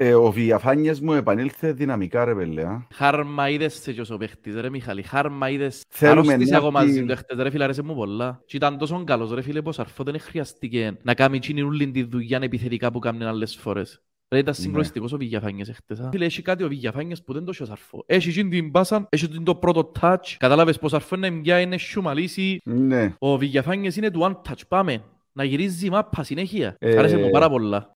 Ε, ο Βιαφάνιας μου επανήλθε δυναμικά, ρε παιδιά. Χάρμα είδες σε ποιος ο παίχτης, ρε Μιχαλή. Χάρμα είδες Θέλουμε άρρωστης ακόμα μαζί του έχτες, ρε φίλε, αρέσει μου πολλά. Και ήταν τόσο καλός, ρε φίλε, πως αρφό δεν χρειαστήκε να κάνει τσίνη ούλη τη δουλειά επιθετικά που κάνουν άλλες φορές. Ρε ήταν ναι. συγκλωστικός ο Βηγιαφάνιας εχθές. Φίλε, έχει κάτι ο Βηγιαφάνιας που δεν το έχει αρφό. Έχει γίνει την μπάσα, έχει το πρώτο touch. Κατάλαβες πως αρφό είναι μια, είναι σιουμαλίση. Ναι. Ο Βηγιαφάνιας είναι του one touch. Πάμε. Να γυρίζει η μάπα συνέχεια. Ε... Άρεσε μου πάρα πολλά.